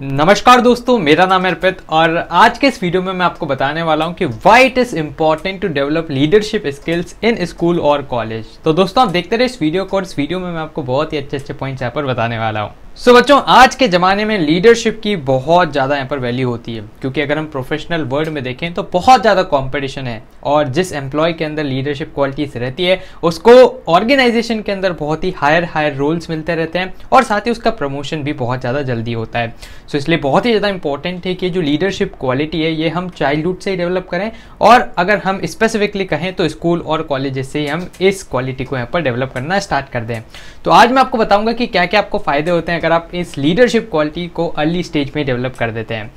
नमस्कार दोस्तों मेरा नाम है अर्पित और आज के इस वीडियो में मैं आपको बताने वाला हूं कि why it is important to develop leadership skills in school और कॉलेज तो दोस्तों आप देखते रहे इस वीडियो को और इस वीडियो में मैं आपको बहुत ही अच्छे अच्छे पॉइंट्स यहाँ पर बताने वाला हूँ सो so, बच्चों आज के ज़माने में लीडरशिप की बहुत ज़्यादा यहाँ पर वैल्यू होती है क्योंकि अगर हम प्रोफेशनल वर्ल्ड में देखें तो बहुत ज़्यादा कंपटीशन है और जिस एम्प्लॉय के अंदर लीडरशिप क्वालिटीज रहती है उसको ऑर्गेनाइजेशन के अंदर बहुत ही हायर हायर रोल्स मिलते रहते हैं और साथ ही उसका प्रमोशन भी बहुत ज़्यादा जल्दी होता है सो so, इसलिए बहुत ही ज़्यादा इंपॉर्टेंट है कि जो लीडरशिप क्वालिटी है ये हम चाइल्डहुड से ही डेवलप करें और अगर हम स्पेसिफिकली कहें तो स्कूल और कॉलेज से ही हम इस क्वालिटी को यहाँ पर डेवलप करना स्टार्ट कर दें तो आज मैं आपको बताऊँगा कि क्या क्या आपको फ़ायदे होते हैं अगर आप इस लीडरशिप क्वालिटी को अर्ली स्टेज में डेवलप कर देते हैं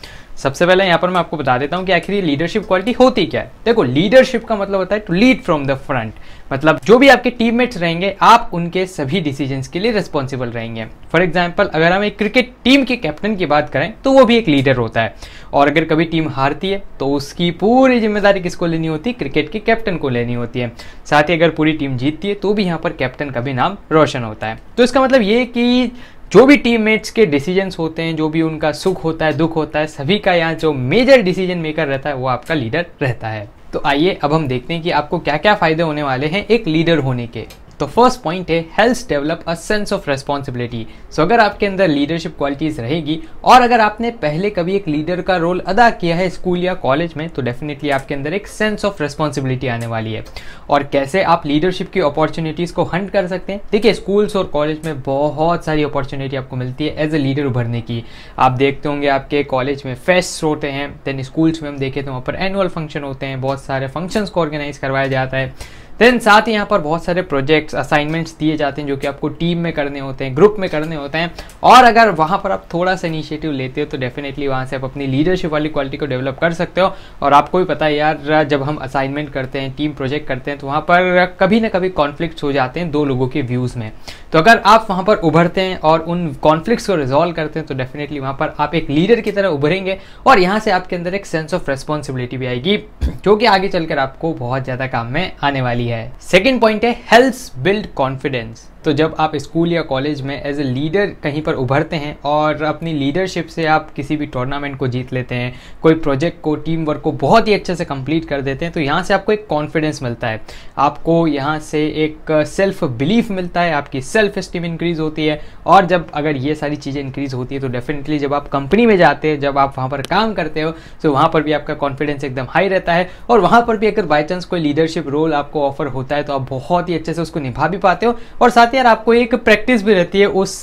सबसे पहले यहाँ पर मैं आपको बता देता हूँ कि आखिर ये लीडरशिप क्वालिटी होती क्या है देखो लीडरशिप का मतलब होता है to lead from the front मतलब जो भी आपके टीममेट्स रहेंगे आप उनके सभी डिसीजंस के लिए रिस्पॉन्सिबल रहेंगे फॉर एग्जाम्पल अगर हम एक क्रिकेट टीम के कैप्टन की बात करें तो वो भी एक लीडर होता है और अगर कभी टीम हारती है तो उसकी पूरी जिम्मेदारी किसको लेनी होती है क्रिकेट के कैप्टन को लेनी होती है साथ ही अगर पूरी टीम जीतती है तो भी यहाँ पर कैप्टन का भी नाम रोशन होता है तो इसका मतलब ये कि जो भी टीममेट्स के डिसीजंस होते हैं जो भी उनका सुख होता है दुख होता है सभी का यहाँ जो मेजर डिसीजन मेकर रहता है वो आपका लीडर रहता है तो आइए अब हम देखते हैं कि आपको क्या क्या फ़ायदे होने वाले हैं एक लीडर होने के तो फर्स्ट पॉइंट है helps develop a sense of responsibility so अगर आपके अंदर लीडरशिप क्वालिटीज रहेगी और अगर आपने पहले कभी एक लीडर का रोल अदा किया है स्कूल या कॉलेज में तो डेफिनेटली आपके अंदर एक सेंस ऑफ रेस्पॉन्सिबिलिटी आने वाली है और कैसे आप लीडरशिप की अपॉर्चुनिटीज़ को हंट कर सकते हैं देखिए स्कूल्स और कॉलेज में बहुत सारी अपॉर्चुनिटी आपको मिलती है एज ए लीडर उभरने की आप देखते होंगे आपके कॉलेज में फेस्ट होते हैं देन स्कूल्स में हम देखे तो वहाँ पर एनुअल फंक्शन होते हैं बहुत सारे फंक्शंस को ऑर्गेनाइज करवाया जाता है देन साथ ही यहाँ पर बहुत सारे प्रोजेक्ट्स असाइनमेंट्स दिए जाते हैं जो कि आपको टीम में करने होते हैं ग्रुप में करने होते हैं और अगर वहाँ पर आप थोड़ा सा इनिशिएटिव लेते हो तो डेफिनेटली वहाँ से आप अपनी लीडरशिप वाली क्वालिटी को डेवलप कर सकते हो और आपको भी पता है यार जब हम असाइनमेंट करते हैं टीम प्रोजेक्ट करते हैं तो वहाँ पर कभी ना कभी कॉन्फ्लिक्ट हो जाते हैं दो लोगों के व्यूज़ में तो अगर आप वहाँ पर उभरते हैं और उन कॉन्फ्लिक्ट को रिजॉल्व करते हैं तो डेफिनेटली वहाँ पर आप एक लीडर की तरह उभरेंगे और यहाँ से आपके अंदर एक सेंस ऑफ रेस्पॉन्सिबिलिटी भी आएगी जो कि आगे चलकर आपको बहुत ज़्यादा काम में आने वाली वाली है सेकेंड पॉइंट है हेल्थ बिल्ड कॉन्फिडेंस तो जब आप स्कूल या कॉलेज में एज ए लीडर कहीं पर उभरते हैं और अपनी लीडरशिप से आप किसी भी टूर्नामेंट को जीत लेते हैं कोई प्रोजेक्ट को टीम वर्क को बहुत ही अच्छे से कंप्लीट कर देते हैं तो यहाँ से आपको एक कॉन्फिडेंस मिलता है आपको यहाँ से एक सेल्फ बिलीफ मिलता है आपकी सेल्फ स्टीम इंक्रीज होती है और जब अगर ये सारी चीज़ें इंक्रीज होती है तो डेफिनेटली जब आप कंपनी में जाते हैं जब आप वहाँ पर काम करते हो तो वहाँ पर भी आपका कॉन्फिडेंस एकदम हाई रहता है और वहाँ पर भी अगर बाई चांस कोई लीडरशिप रोल आपको ऑफर होता है तो आप बहुत ही अच्छे से उसको निभा भी पाते हो और साथ साथ यार आपको एक प्रैक्टिस भी रहती है उस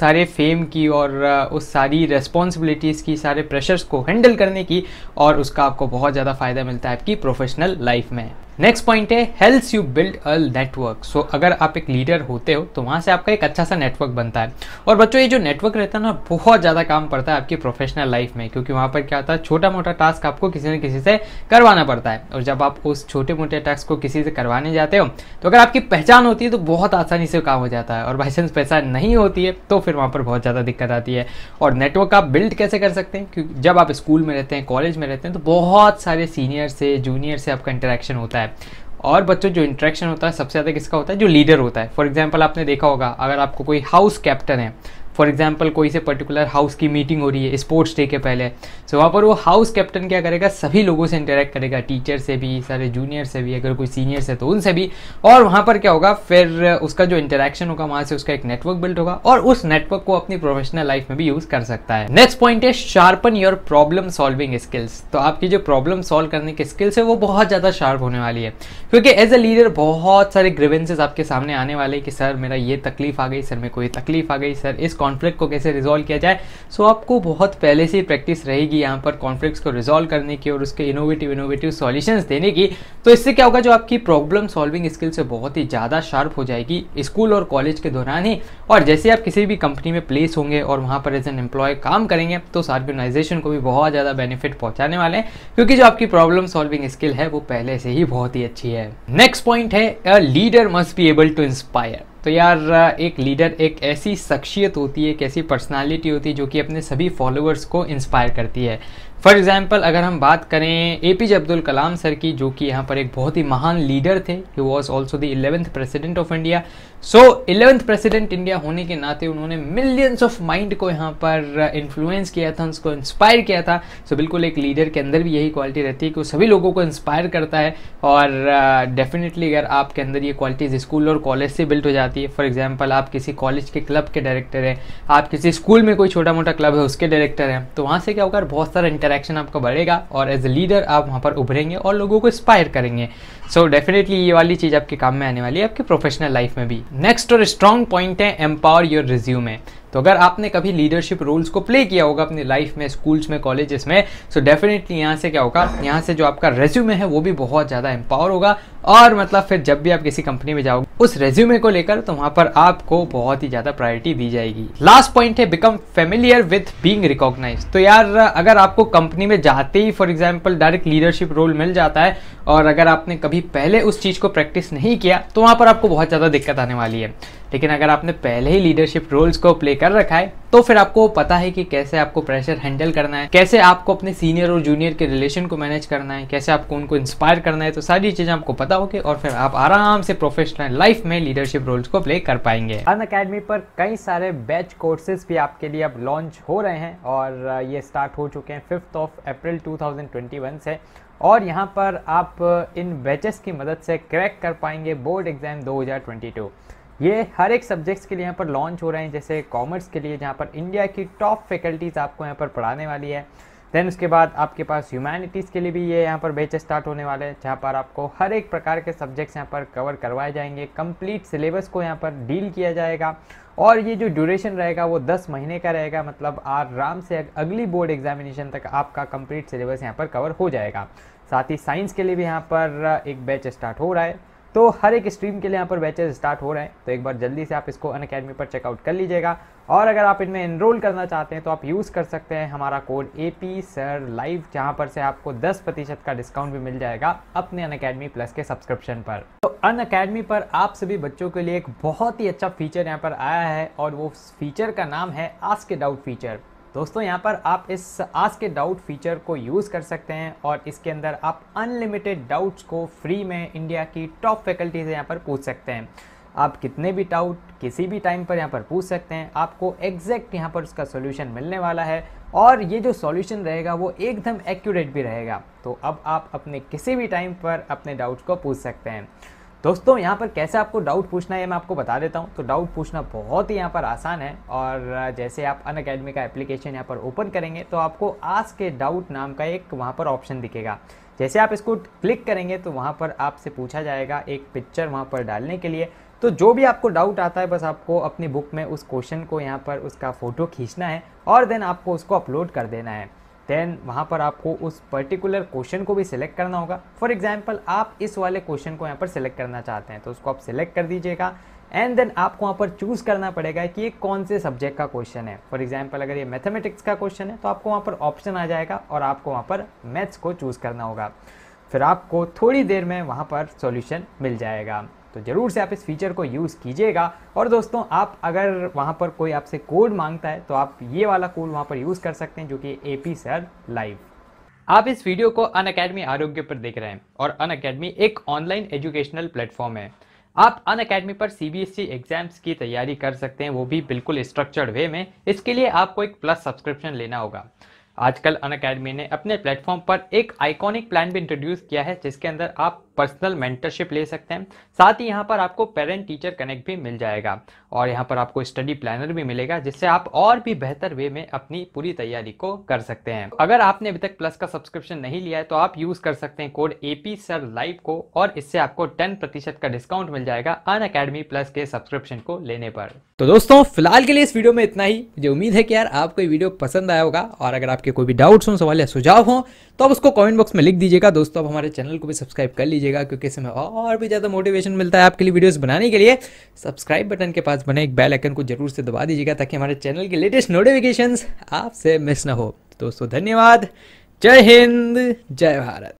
सारे फेम की और उस सारी रेस्पॉन्सिबिलिटीज़ की सारे प्रेशर्स को हैंडल करने की और उसका आपको बहुत ज़्यादा फ़ायदा मिलता है आपकी प्रोफेशनल लाइफ में नेक्स्ट पॉइंट है helps you build a network so अगर आप एक लीडर होते हो तो वहाँ से आपका एक अच्छा सा नेटवर्क बनता है और बच्चों ये जो नेटवर्क रहता है ना बहुत ज़्यादा काम पड़ता है आपकी प्रोफेशनल लाइफ में क्योंकि वहाँ पर क्या होता है छोटा मोटा टास्क आपको किसी न किसी से करवाना पड़ता है और जब आप उस छोटे मोटे टास्क को किसी से करवाने जाते हो तो अगर आपकी पहचान होती है तो बहुत आसानी से काम हो जाता है और बाई चांस पहचान नहीं होती है तो फिर वहाँ पर बहुत ज़्यादा दिक्कत आती है और नेटवर्क आप बिल्ड कैसे कर सकते हैं क्योंकि जब आप स्कूल में रहते हैं कॉलेज में रहते हैं तो बहुत सारे सीनियर से जूनियर से आपका इंटरेक्शन होता है है और बच्चों जो इंट्रैक्शन होता है सबसे ज़्यादा किसका होता है जो लीडर होता है फॉर एग्जाम्पल आपने देखा होगा अगर आपको कोई हाउस कैप्टन है फॉर एग्जाम्पल कोई से पर्टिकुलर हाउस की मीटिंग हो रही है स्पोर्ट्स डे के पहले सो so, वहाँ पर वो हाउस कैप्टन क्या करेगा सभी लोगों से इंटरेक्ट करेगा टीचर से भी सारे जूनियर से भी अगर कोई सीनियर है तो उनसे भी और वहाँ पर क्या होगा फिर उसका जो इंटरेक्शन होगा वहाँ से उसका एक नेटवर्क बिल्ड होगा और उस नेटवर्क को अपनी प्रोफेशनल लाइफ में भी यूज़ कर सकता है नेक्स्ट पॉइंट है sharpen your problem solving skills तो आपकी जो प्रॉब्लम सॉल्व करने की स्किल्स है वो बहुत ज़्यादा शार्प होने वाली है क्योंकि एज ए लीडर बहुत सारे ग्रीवेंसेज आपके सामने आने वाले कि सर मेरा ये तकलीफ आ गई सर मेरे को ये तकलीफ आ गई सर इस कॉन्फ्लिक्ट को कैसे रिजोल्व किया जाए सो so, आपको बहुत पहले से प्रैक्टिस रहेगी यहाँ पर कॉन्फ्लिक्ट को रिजोल्व करने की और उसके इनोवेटिव इनोवेटिव सोल्यूशन देने की तो इससे क्या होगा जो आपकी प्रॉब्लम सॉल्विंग स्किल से बहुत ही ज़्यादा शार्प हो जाएगी स्कूल और कॉलेज के दौरान ही और जैसे आप किसी भी कंपनी में प्लेस होंगे और वहाँ पर एज एन एम्प्लॉय काम करेंगे तो उस ऑर्गेनाइजेशन को भी बहुत ज़्यादा बेनिफिट पहुँचाने वाले हैं क्योंकि जो आपकी प्रॉब्लम सॉल्विंग स्किल है वो पहले से ही बहुत ही अच्छी है नेक्स्ट पॉइंट है leader must be able to inspire तो यार एक लीडर एक ऐसी शख्सियत होती है एक ऐसी पर्सनालिटी होती है जो कि अपने सभी फॉलोअर्स को इंस्पायर करती है फॉर एग्जाम्पल अगर हम बात करें A P J Abdul Kalam sir की जो कि यहाँ पर एक बहुत ही महान लीडर थे he was also the eleventh president of India so eleventh president India होने के नाते उन्होंने मिलियंस ऑफ माइंड को यहाँ पर इन्फ्लुएंस uh, किया था उसको इंस्पायर किया था सो so, बिल्कुल एक लीडर के अंदर भी यही क्वालिटी रहती है कि वो सभी लोगों को इंस्पायर करता है और डेफिनेटली uh, अगर आपके अंदर ये क्वालिटीज स्कूल और कॉलेज से बिल्ट हो जाती है फॉर एग्जाम्पल आप किसी कॉलेज के क्लब के डायरेक्टर हैं आप किसी स्कूल में कोई छोटा मोटा क्लब है उसके डायरेक्टर हैं तो वहाँ से क्या होगा बहुत सारा इंटरेक्ट इंटरेक्शन आपका बढ़ेगा और एज ए लीडर आप वहाँ पर उभरेंगे और लोगों को इंस्पायर करेंगे सो so, डेफिनेटली ये वाली चीज़ आपके काम में आने वाली है आपकी प्रोफेशनल लाइफ में भी नेक्स्ट और स्ट्रॉन्ग पॉइंट है एम्पावर योर रिज्यूम है तो अगर आपने कभी लीडरशिप रोल्स को प्ले किया होगा अपनी लाइफ में स्कूल्स में कॉलेजेस में सो डेफिनेटली यहाँ से क्या होगा यहाँ से जो आपका रेज्यूमे है वो भी बहुत ज़्यादा एम्पावर होगा और मतलब फिर जब भी आप किसी कंपनी में जाओगे उस रेज्यूमे को लेकर तो वहां पर आपको बहुत ही ज़्यादा प्रायोरिटी दी जाएगी लास्ट पॉइंट है become familiar with being recognise तो यार अगर आपको कंपनी में जाते ही for example direct leadership role मिल जाता है और अगर आपने कभी पहले उस चीज़ को प्रैक्टिस नहीं किया तो वहां पर आपको बहुत ज़्यादा दिक्कत आने वाली है लेकिन अगर आपने पहले ही लीडरशिप रोल्स को प्ले कर रखा है तो फिर आपको पता है कि कैसे आपको प्रेशर हैंडल करना है कैसे आपको अपने सीनियर और जूनियर के रिलेशन को मैनेज करना है कैसे आपको उनको इंस्पायर करना है तो सारी चीज़ें आपको पता होगी और फिर आप आराम से प्रोफेशनल लाइफ में लीडरशिप रोल्स को प्ले कर पाएंगे अन अकेडमी पर कई सारे बैच कोर्सेज भी आपके लिए अब लॉन्च हो रहे हैं और ये स्टार्ट हो चुके हैं फिफ्थ ऑफ अप्रैल टू से और यहाँ पर आप इन बैचेस की मदद से क्रैक कर पाएंगे बोर्ड एग्ज़ाम दो ये हर एक सब्जेक्ट्स के लिए यहाँ पर लॉन्च हो रहे हैं जैसे कॉमर्स के लिए जहाँ पर इंडिया की टॉप फैकल्टीज़ आपको यहाँ पर पढ़ाने वाली है देन उसके बाद आपके पास ह्यूमैनिटीज़ के लिए भी ये यहाँ पर बैच स्टार्ट होने वाले हैं जहाँ पर आपको हर एक प्रकार के सब्जेक्ट्स यहाँ पर कवर करवाए जाएंगे कंप्लीट सिलेबस को यहाँ पर डील किया जाएगा और ये जो ड्यूरेशन रहेगा वो 10 महीने का रहेगा मतलब आराम से अगली बोर्ड एग्जामिनेशन तक आपका कंप्लीट सिलेबस यहाँ पर कवर हो जाएगा साथ ही साइंस के लिए भी यहाँ पर एक बैच स्टार्ट हो रहा है तो हर एक स्ट्रीम के लिए यहाँ पर बैचेज स्टार्ट हो रहे हैं तो एक बार जल्दी से आप इसको अन अकेडमी पर चेकआउट कर लीजिएगा और अगर आप इनमें इनरोल करना चाहते हैं तो आप यूज़ कर सकते हैं हमारा code A P sir live जहाँ पर से आपको 10 प्रतिशत का डिस्काउंट भी मिल जाएगा अपने अन अकेडमी प्लस के सब्सक्रिप्शन पर तो अन अकेडमी पर आप सभी बच्चों के लिए एक बहुत ही अच्छा फीचर यहाँ पर आया है और वो फीचर का नाम है आस्क डाउट फीचर दोस्तों यहाँ पर आप इस आज के डाउट फीचर को यूज़ कर सकते हैं और इसके अंदर आप अनलिमिटेड डाउट्स को फ्री में इंडिया की टॉप फैकल्टी से यहाँ पर पूछ सकते हैं आप कितने भी डाउट किसी भी टाइम पर यहाँ पर पूछ सकते हैं आपको एग्जैक्ट यहाँ पर उसका सोल्यूशन मिलने वाला है और ये जो सॉल्यूशन रहेगा वो एकदम एक्यूरेट भी रहेगा तो अब आप अपने किसी भी टाइम पर अपने डाउट्स को पूछ सकते हैं दोस्तों यहाँ पर कैसे आपको डाउट पूछना है मैं आपको बता देता हूँ तो डाउट पूछना बहुत ही यहाँ पर आसान है और जैसे आप अन अकेडमी का एप्लीकेशन यहाँ पर ओपन करेंगे तो आपको आज के डाउट नाम का एक वहाँ पर ऑप्शन दिखेगा जैसे आप इसको क्लिक करेंगे तो वहाँ पर आपसे पूछा जाएगा एक पिक्चर वहाँ पर डालने के लिए तो जो भी आपको डाउट आता है बस आपको अपनी बुक में उस क्वेश्चन को यहाँ पर उसका फ़ोटो खींचना है और देन आपको उसको अपलोड कर देना है देन वहाँ पर आपको उस पर्टिकुलर क्वेश्चन को भी सिलेक्ट करना होगा फॉर एग्जाम्पल आप इस वाले क्वेश्चन को यहाँ पर सिलेक्ट करना चाहते हैं तो उसको आप सिलेक्ट कर दीजिएगा एंड देन आपको वहाँ पर चूज़ करना पड़ेगा कि ये कौन से सब्जेक्ट का क्वेश्चन है फॉर एग्जाम्पल अगर ये मैथमेटिक्स का क्वेश्चन है तो आपको वहाँ पर ऑप्शन आ जाएगा और आपको वहाँ पर मैथ्स को चूज़ करना होगा फिर आपको थोड़ी देर में वहाँ पर सॉल्यूशन मिल जाएगा तो ज़रूर से आप इस फीचर को यूज़ कीजिएगा और दोस्तों आप अगर वहाँ पर कोई आपसे कोड मांगता है तो आप ये वाला कोड वहाँ पर यूज़ कर सकते हैं जो कि ए पी सर लाइव आप इस वीडियो को अन अकेडमी आरोग्य पर देख रहे हैं और अन अकेडमी एक ऑनलाइन एजुकेशनल प्लेटफॉर्म है आप अन अकेडमी पर C B S E exams की तैयारी कर सकते हैं वो भी बिल्कुल स्ट्रक्चर्ड वे में इसके लिए आपको एक प्लस सब्सक्रिप्शन लेना होगा आजकल अन अकेडमी ने अपने प्लेटफॉर्म पर एक आइकॉनिक प्लान भी इंट्रोड्यूस किया है जिसके अंदर आप पर्सनल मेंटरशिप ले सकते हैं साथ ही यहाँ पर आपको पेरेंट टीचर कनेक्ट भी मिल जाएगा और यहाँ पर आपको स्टडी प्लानर भी मिलेगा जिससे आप और भी बेहतर वे में अपनी पूरी तैयारी को कर सकते हैं अगर आपने अभी तक प्लस का सब्सक्रिप्शन नहीं लिया है तो आप यूज कर सकते हैं कोड एपी सर लाइव को और इससे आपको टेन प्रतिशत का डिस्काउंट मिल जाएगा अन अकेडमी प्लस के सब्सक्रिप्शन को लेने पर तो दोस्तों फिलहाल के लिए इस वीडियो में इतना ही मुझे उम्मीद है कि यार आपको ये वीडियो पसंद आया होगा और अगर आपके कोई भी डाउट्स हो सवाल या सुझाव हो तो आप उसको कमेंट बॉक्स में लिख दीजिएगा दोस्तों आप हमारे चैनल को भी सब्सक्राइब कर लीजिए कीजिएगा क्योंकि इसमें और भी ज़्यादा मोटिवेशन मिलता है आपके लिए वीडियोस बनाने के लिए सब्सक्राइब बटन के पास बने एक बेल आइकन को जरूर से दबा दीजिएगा ताकि हमारे चैनल के लेटेस्ट नोटिफिकेशंस आपसे मिस ना हो दोस्तों धन्यवाद जय हिंद जय भारत